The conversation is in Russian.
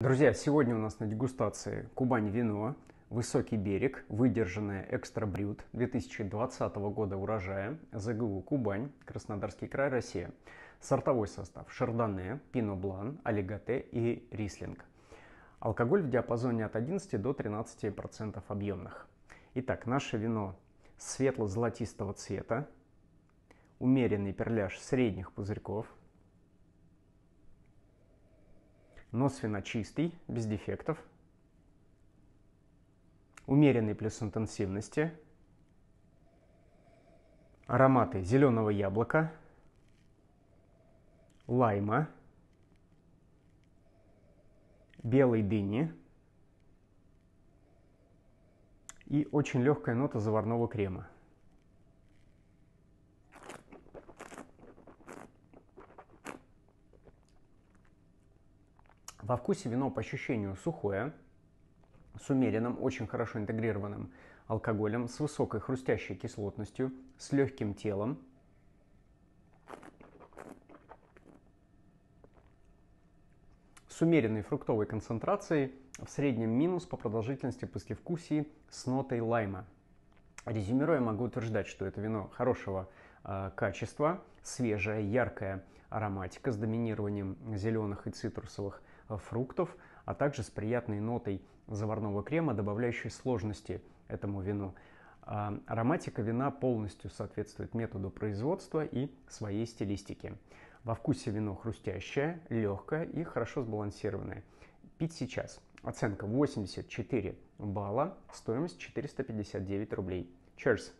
Друзья, сегодня у нас на дегустации Кубань вино, Высокий берег, выдержанное экстра брют 2020 года урожая, ЗГУ Кубань, Краснодарский край, Россия. Сортовой состав Шардоне, Пино Блан, Алигате и Рислинг. Алкоголь в диапазоне от 11 до 13% объемных. Итак, наше вино светло-золотистого цвета, умеренный перляж средних пузырьков, Нос вина чистый, без дефектов. Умеренный плюс интенсивности. Ароматы зеленого яблока, лайма, белой дыни и очень легкая нота заварного крема. Во вкусе вино по ощущению сухое, с умеренным, очень хорошо интегрированным алкоголем, с высокой хрустящей кислотностью, с легким телом. С умеренной фруктовой концентрацией, в среднем минус по продолжительности послевкусии с нотой лайма. Резюмируя, могу утверждать, что это вино хорошего э, качества, свежая, яркая ароматика с доминированием зеленых и цитрусовых фруктов, а также с приятной нотой заварного крема, добавляющей сложности этому вину. А, ароматика вина полностью соответствует методу производства и своей стилистике. Во вкусе вино хрустящее, легкое и хорошо сбалансированное. Пить сейчас. Оценка 84 балла, стоимость 459 рублей. Cheers!